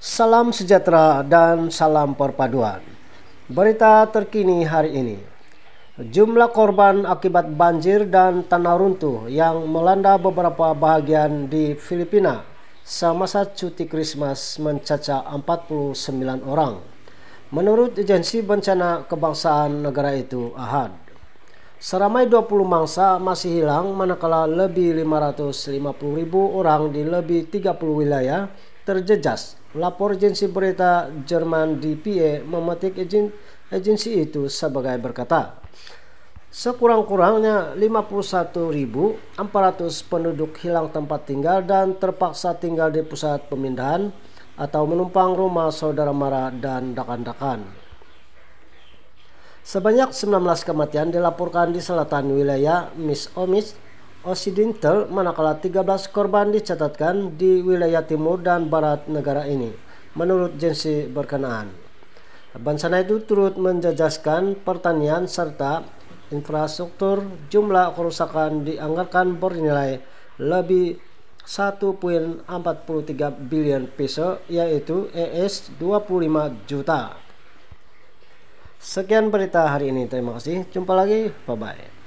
Salam sejahtera dan salam perpaduan. Berita terkini hari ini. Jumlah korban akibat banjir dan tanah runtuh yang melanda beberapa bagian di Filipina semasa cuti Christmas mencaca 49 orang. Menurut Agensi Bencana Kebangsaan negara itu Ahad. Seramai 20 mangsa masih hilang manakala lebih 550 ribu orang di lebih 30 wilayah terjejas. Lapor agensi berita Jerman DPA memetik agensi itu sebagai berkata, Sekurang-kurangnya 51.400 penduduk hilang tempat tinggal dan terpaksa tinggal di pusat pemindahan atau menumpang rumah saudara mara dan dakan-dakan. Sebanyak 19 kematian dilaporkan di selatan wilayah Miss Omis Occidental, manakala 13 korban dicatatkan di wilayah timur dan barat negara ini, menurut jensi berkenaan. Bansana itu turut menjajaskan pertanian serta infrastruktur jumlah kerusakan dianggarkan bernilai lebih 1.43 bilion peso yaitu ES 25 juta. Sekian berita hari ini. Terima kasih. Jumpa lagi. Bye bye.